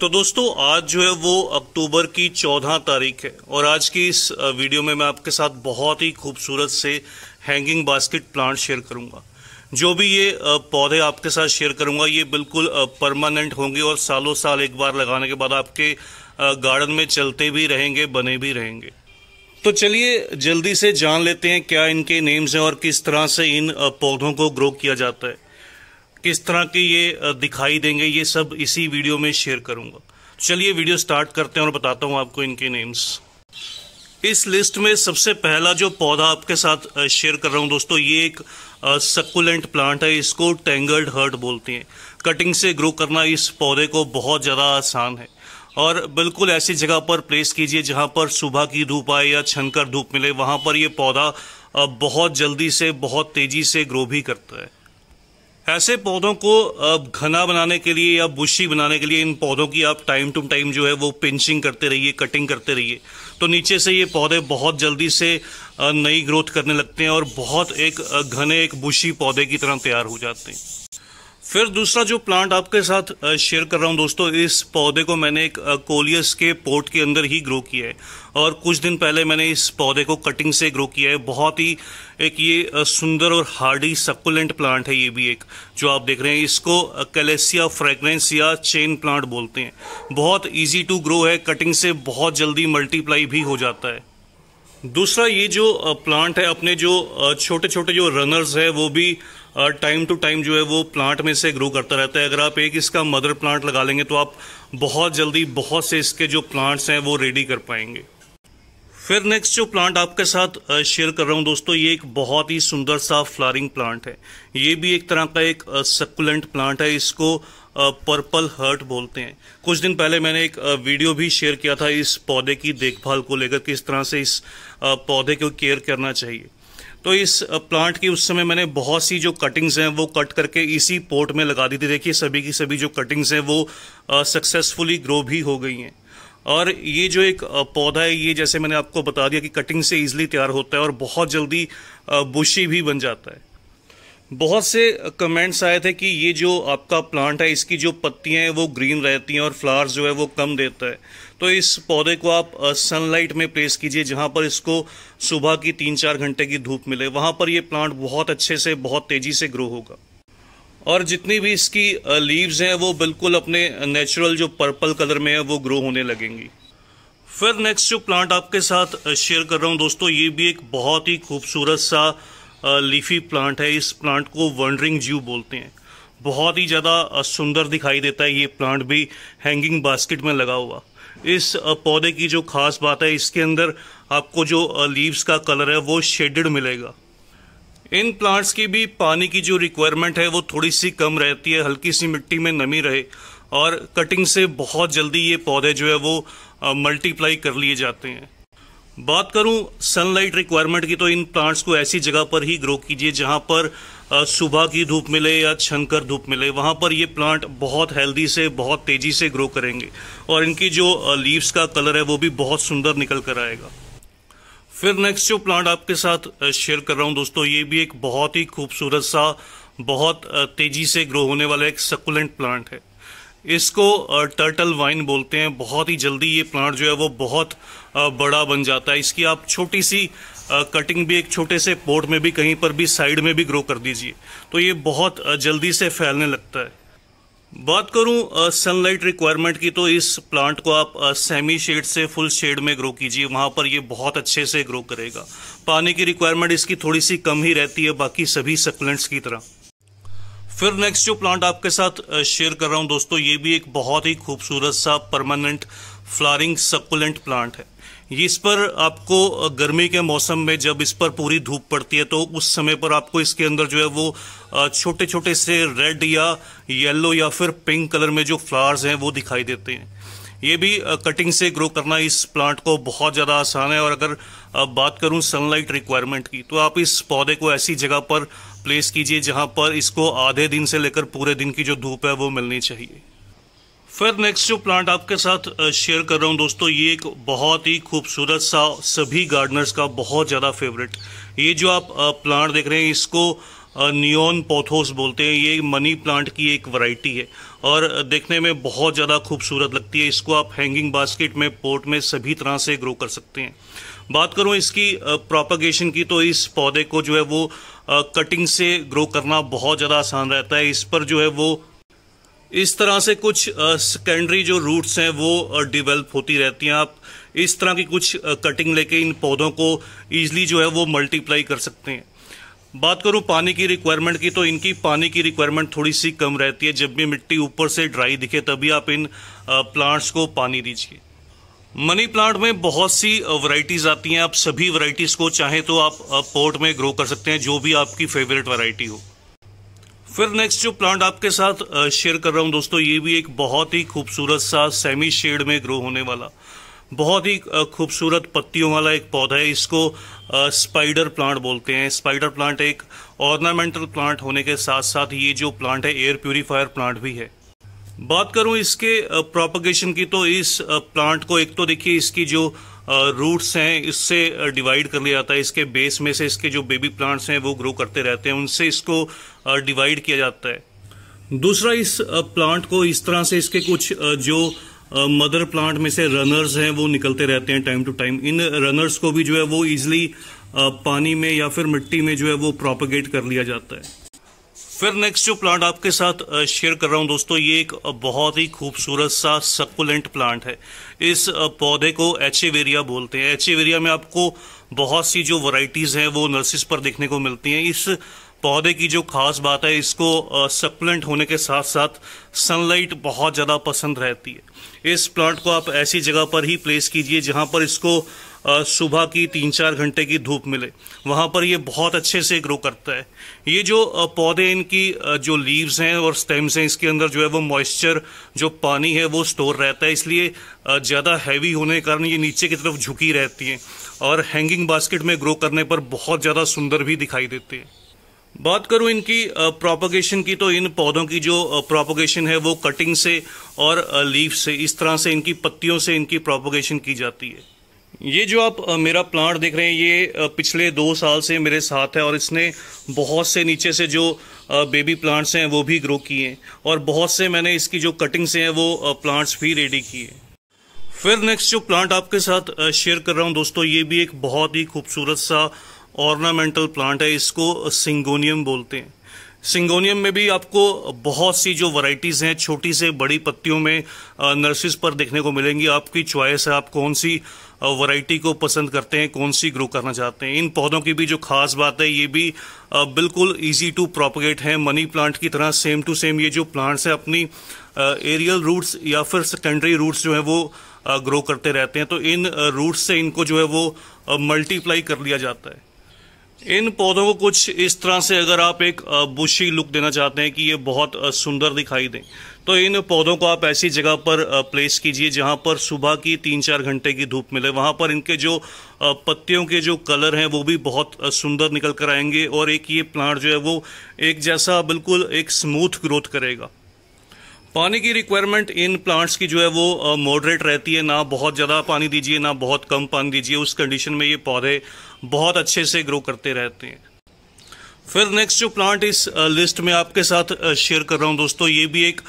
तो दोस्तों आज जो है वो अक्टूबर की चौदह तारीख है और आज की इस वीडियो में मैं आपके साथ बहुत ही खूबसूरत से हैंगिंग बास्केट प्लांट शेयर करूंगा जो भी ये पौधे आपके साथ शेयर करूंगा ये बिल्कुल परमानेंट होंगे और सालों साल एक बार लगाने के बाद आपके गार्डन में चलते भी रहेंगे बने भी रहेंगे तो चलिए जल्दी से जान लेते हैं क्या इनके नेम्स हैं और किस तरह से इन पौधों को ग्रो किया जाता है किस तरह के ये दिखाई देंगे ये सब इसी वीडियो में शेयर करूंगा तो चलिए वीडियो स्टार्ट करते हैं और बताता हूँ आपको इनके नेम्स इस लिस्ट में सबसे पहला जो पौधा आपके साथ शेयर कर रहा हूँ दोस्तों ये एक सकुलेंट प्लांट है इसको टेंगल्ड हर्ट बोलते हैं कटिंग से ग्रो करना इस पौधे को बहुत ज़्यादा आसान है और बिल्कुल ऐसी जगह पर प्लेस कीजिए जहाँ पर सुबह की धूप आए या छनकर धूप मिले वहाँ पर ये पौधा बहुत जल्दी से बहुत तेज़ी से ग्रो भी करता है ऐसे पौधों को घना बनाने के लिए या बुशी बनाने के लिए इन पौधों की आप टाइम टू टाइम जो है वो पिंचिंग करते रहिए कटिंग करते रहिए तो नीचे से ये पौधे बहुत जल्दी से नई ग्रोथ करने लगते हैं और बहुत एक घने एक बुशी पौधे की तरह तैयार हो जाते हैं फिर दूसरा जो प्लांट आपके साथ शेयर कर रहा हूं दोस्तों इस पौधे को मैंने एक कोलियस के पोर्ट के अंदर ही ग्रो किया है और कुछ दिन पहले मैंने इस पौधे को कटिंग से ग्रो किया है बहुत ही एक ये सुंदर और हार्डी सकुलेंट प्लांट है ये भी एक जो आप देख रहे हैं इसको कैलेसिया फ्रेगरेंस या चेन प्लांट बोलते हैं बहुत ईजी टू ग्रो है कटिंग से बहुत जल्दी मल्टीप्लाई भी हो जाता है दूसरा ये जो प्लांट है अपने जो छोटे छोटे जो रनर्स है वो भी टाइम टू टाइम जो है वो प्लांट में से ग्रो करता रहता है अगर आप एक इसका मदर प्लांट लगा लेंगे तो आप बहुत जल्दी बहुत से इसके जो प्लांट्स हैं वो रेडी कर पाएंगे फिर नेक्स्ट जो प्लांट आपके साथ शेयर कर रहा हूं दोस्तों ये एक बहुत ही सुंदर सा फ्लारिंग प्लांट है ये भी एक तरह का एक सकुलेंट प्लांट है इसको पर्पल हर्ट बोलते हैं कुछ दिन पहले मैंने एक वीडियो भी शेयर किया था इस पौधे की देखभाल को लेकर किस तरह से इस पौधे को केयर करना चाहिए तो इस प्लांट की उस समय मैंने बहुत सी जो कटिंग्स हैं वो कट करके इसी पोर्ट में लगा दी थी देखिए सभी की सभी जो कटिंग्स हैं वो सक्सेसफुली ग्रो भी हो गई हैं और ये जो एक पौधा है ये जैसे मैंने आपको बता दिया कि कटिंग से इजिली तैयार होता है और बहुत जल्दी बुशी भी बन जाता है बहुत से कमेंट्स आए थे कि ये जो आपका प्लांट है इसकी जो पत्तियां हैं वो ग्रीन रहती हैं और फ्लावर्स जो है वो कम देता है तो इस पौधे को आप सनलाइट में प्लेस कीजिए जहां पर इसको सुबह की तीन चार घंटे की धूप मिले वहां पर ये प्लांट बहुत अच्छे से बहुत तेज़ी से ग्रो होगा और जितनी भी इसकी लीव्स हैं वो बिल्कुल अपने नेचुरल जो पर्पल कलर में है वो ग्रो होने लगेंगी फिर नेक्स्ट जो प्लांट आपके साथ शेयर कर रहा हूँ दोस्तों ये भी एक बहुत ही खूबसूरत सा लीफी प्लांट है इस प्लांट को वंडरिंग ज्यू बोलते हैं बहुत ही ज़्यादा सुंदर दिखाई देता है ये प्लांट भी हैंगिंग बास्केट में लगा हुआ इस पौधे की जो खास बात है इसके अंदर आपको जो लीव्स का कलर है वो शेडेड मिलेगा इन प्लांट्स की भी पानी की जो रिक्वायरमेंट है वो थोड़ी सी कम रहती है हल्की सी मिट्टी में नमी रहे और कटिंग से बहुत जल्दी ये पौधे जो है वो मल्टीप्लाई कर लिए जाते हैं बात करूं सनलाइट रिक्वायरमेंट की तो इन प्लांट्स को ऐसी जगह पर ही ग्रो कीजिए जहां पर सुबह की धूप मिले या छनकर धूप मिले वहां पर ये प्लांट बहुत हेल्दी से बहुत तेज़ी से ग्रो करेंगे और इनकी जो लीव्स का कलर है वो भी बहुत सुंदर निकल कर आएगा फिर नेक्स्ट जो प्लांट आपके साथ शेयर कर रहा हूं दोस्तों ये भी एक बहुत ही खूबसूरत सा बहुत तेज़ी से ग्रो होने वाला एक सकुलेंट प्लांट है इसको टर्टल वाइन बोलते हैं बहुत ही जल्दी ये प्लांट जो है वो बहुत बड़ा बन जाता है इसकी आप छोटी सी कटिंग भी एक छोटे से पोर्ट में भी कहीं पर भी साइड में भी ग्रो कर दीजिए तो ये बहुत जल्दी से फैलने लगता है बात करूं सनलाइट रिक्वायरमेंट की तो इस प्लांट को आप सेमी शेड से फुल शेड में ग्रो कीजिए वहां पर ये बहुत अच्छे से ग्रो करेगा पानी की रिक्वायरमेंट इसकी थोड़ी सी कम ही रहती है बाकी सभी सप्लेंट्स की तरह फिर नेक्स्ट जो प्लांट आपके साथ शेयर कर रहा हूँ दोस्तों ये भी एक बहुत ही खूबसूरत सा परमानेंट फ्लारिंग सकुलेंट प्लांट है ये इस पर आपको गर्मी के मौसम में जब इस पर पूरी धूप पड़ती है तो उस समय पर आपको इसके अंदर जो है वो छोटे छोटे से रेड या येलो या फिर पिंक कलर में जो फ्लावर्स हैं वो दिखाई देते हैं ये भी कटिंग से ग्रो करना इस प्लांट को बहुत ज़्यादा आसान है और अगर बात करूँ सनलाइट रिक्वायरमेंट की तो आप इस पौधे को ऐसी जगह पर प्लेस कीजिए जहां पर इसको आधे दिन से लेकर पूरे दिन की जो धूप है वो मिलनी चाहिए फिर नेक्स्ट जो प्लांट आपके साथ शेयर कर रहा हूं दोस्तों ये एक बहुत ही खूबसूरत सा सभी गार्डनर्स का बहुत ज़्यादा फेवरेट ये जो आप प्लांट देख रहे हैं इसको नियोन पोथोस बोलते हैं ये मनी प्लांट की एक वैरायटी है और देखने में बहुत ज़्यादा खूबसूरत लगती है इसको आप हैंगिंग बास्केट में पोर्ट में सभी तरह से ग्रो कर सकते हैं बात करूं इसकी प्रोपगेशन की तो इस पौधे को जो है वो कटिंग से ग्रो करना बहुत ज़्यादा आसान रहता है इस पर जो है वो इस तरह से कुछ सेकेंडरी जो रूट्स हैं वो डिवेल्प होती रहती हैं आप इस तरह की कुछ कटिंग लेके इन पौधों को ईजिली जो है वो मल्टीप्लाई कर सकते हैं बात करूं पानी की रिक्वायरमेंट की तो इनकी पानी की रिक्वायरमेंट थोड़ी सी कम रहती है जब भी मिट्टी ऊपर से ड्राई दिखे तभी आप इन प्लांट्स को पानी दीजिए मनी प्लांट में बहुत सी वैरायटीज आती हैं आप सभी वैरायटीज को चाहें तो आप पोर्ट में ग्रो कर सकते हैं जो भी आपकी फेवरेट वैरायटी हो फिर नेक्स्ट जो प्लांट आपके साथ शेयर कर रहा हूं दोस्तों ये भी एक बहुत ही खूबसूरत सा सेमी शेड में ग्रो होने वाला बहुत ही खूबसूरत पत्तियों वाला एक पौधा है इसको स्पाइडर प्लांट बोलते हैं स्पाइडर प्लांट एक ऑर्नामेंटल प्लांट होने के साथ साथ ये जो प्लांट है एयर प्यूरीफायर प्लांट भी है बात करूं इसके प्रोपगेशन की तो इस प्लांट को एक तो देखिए इसकी जो रूट्स हैं इससे डिवाइड कर लिया जाता है इसके बेस में से इसके जो बेबी प्लांट्स हैं वो ग्रो करते रहते हैं उनसे इसको डिवाइड किया जाता है दूसरा इस प्लांट को इस तरह से इसके कुछ जो मदर प्लांट में से रनर्स हैं वो निकलते रहते हैं टाइम टू टाइम इन रनर्स को भी जो है वो इजिली पानी में या फिर मिट्टी में जो है वो प्रोपगेट कर लिया जाता है फिर नेक्स्ट जो प्लांट आपके साथ शेयर कर रहा हूं दोस्तों ये एक बहुत ही खूबसूरत सा सकुलेंट प्लांट है इस पौधे को एचेवेरिया बोलते हैं एचेवेरिया में आपको बहुत सी जो वैरायटीज़ हैं वो नर्सिस पर देखने को मिलती हैं इस पौधे की जो खास बात है इसको सप्लेंट होने के साथ साथ सनलाइट बहुत ज़्यादा पसंद रहती है इस प्लांट को आप ऐसी जगह पर ही प्लेस कीजिए जहाँ पर इसको सुबह की तीन चार घंटे की धूप मिले वहाँ पर ये बहुत अच्छे से ग्रो करता है ये जो पौधे इनकी जो लीव्स हैं और स्टेम्स हैं इसके अंदर जो है वो मॉइस्चर जो पानी है वो स्टोर रहता है इसलिए ज़्यादा हैवी होने के कारण ये नीचे की तरफ झुकी रहती हैं और हैंगिंग बास्केट में ग्रो करने पर बहुत ज़्यादा सुंदर भी दिखाई देती है बात करूं इनकी प्रोपोगेशन की तो इन पौधों की जो प्रोपोगेशन है वो कटिंग से और लीफ से इस तरह से इनकी पत्तियों से इनकी प्रोपोगेशन की जाती है ये जो आप मेरा प्लांट देख रहे हैं ये पिछले दो साल से मेरे साथ है और इसने बहुत से नीचे से जो बेबी प्लांट्स हैं वो भी ग्रो किए हैं और बहुत से मैंने इसकी जो कटिंग्स हैं वो प्लांट्स भी रेडी किए फिर नेक्स्ट जो प्लांट आपके साथ शेयर कर रहा हूँ दोस्तों ये भी एक बहुत ही खूबसूरत सा ऑर्नामेंटल प्लांट है इसको सिंगोनियम बोलते हैं सिंगोनियम में भी आपको बहुत सी जो वैरायटीज़ हैं छोटी से बड़ी पत्तियों में नर्सिस पर देखने को मिलेंगी आपकी चॉइस है आप कौन सी वैरायटी को पसंद करते हैं कौन सी ग्रो करना चाहते हैं इन पौधों की भी जो खास बात है ये भी बिल्कुल इजी टू प्रोपोगेट है मनी प्लांट की तरह सेम टू सेम ये जो प्लांट्स हैं अपनी एरियल रूट्स या फिर सेकेंडरी रूट्स जो है वो ग्रो करते रहते हैं तो इन रूट्स से इनको जो है वो मल्टीप्लाई कर लिया जाता है इन पौधों को कुछ इस तरह से अगर आप एक बुशी लुक देना चाहते हैं कि ये बहुत सुंदर दिखाई दें तो इन पौधों को आप ऐसी जगह पर प्लेस कीजिए जहाँ पर सुबह की तीन चार घंटे की धूप मिले वहाँ पर इनके जो पत्तियों के जो कलर हैं वो भी बहुत सुंदर निकल कर आएंगे और एक ये प्लांट जो है वो एक जैसा बिल्कुल एक स्मूथ ग्रोथ करेगा पानी की रिक्वायरमेंट इन प्लांट्स की जो है वो मॉडरेट रहती है ना बहुत ज़्यादा पानी दीजिए ना बहुत कम पानी दीजिए उस कंडीशन में ये पौधे बहुत अच्छे से ग्रो करते रहते हैं फिर नेक्स्ट जो प्लांट इस लिस्ट में आपके साथ शेयर कर रहा हूँ दोस्तों ये भी एक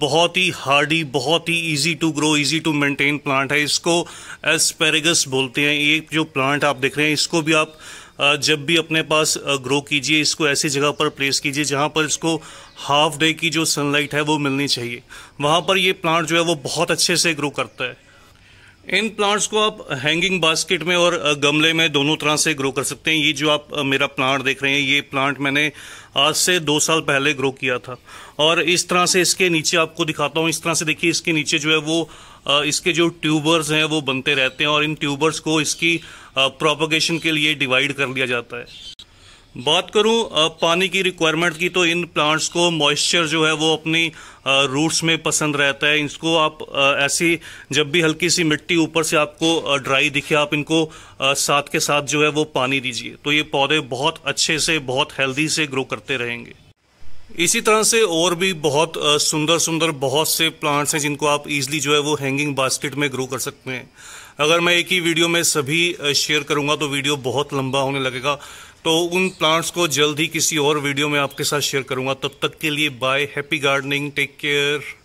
बहुत ही हार्डी बहुत ही easy to grow easy to maintain plant है इसको एस्पेरेगस बोलते हैं ये जो प्लांट आप देख रहे हैं इसको भी आप जब भी अपने पास ग्रो कीजिए इसको ऐसी जगह पर प्लेस कीजिए जहाँ पर इसको हाफ डे की जो सनलाइट है वो मिलनी चाहिए वहाँ पर ये प्लांट जो है वो बहुत अच्छे से ग्रो करता है इन प्लांट्स को आप हैंगिंग बास्केट में और गमले में दोनों तरह से ग्रो कर सकते हैं ये जो आप मेरा प्लांट देख रहे हैं ये प्लांट मैंने आज से दो साल पहले ग्रो किया था और इस तरह से इसके नीचे आपको दिखाता हूँ इस तरह से देखिए इसके नीचे जो है वो इसके जो ट्यूबर्स हैं वो बनते रहते हैं और इन ट्यूबर्स को इसकी प्रोपोगेशन के लिए डिवाइड कर लिया जाता है बात करूं पानी की रिक्वायरमेंट की तो इन प्लांट्स को मॉइस्चर जो है वो अपनी रूट्स में पसंद रहता है इसको आप ऐसी जब भी हल्की सी मिट्टी ऊपर से आपको ड्राई दिखे आप इनको साथ के साथ जो है वो पानी दीजिए तो ये पौधे बहुत अच्छे से बहुत हेल्दी से ग्रो करते रहेंगे इसी तरह से और भी बहुत सुंदर सुंदर बहुत से प्लांट्स हैं जिनको आप इजीली जो है वो हैंगिंग बास्केट में ग्रो कर सकते हैं अगर मैं एक ही वीडियो में सभी शेयर करूंगा तो वीडियो बहुत लंबा होने लगेगा तो उन प्लांट्स को जल्द ही किसी और वीडियो में आपके साथ शेयर करूंगा तब तक के लिए bye happy gardening take care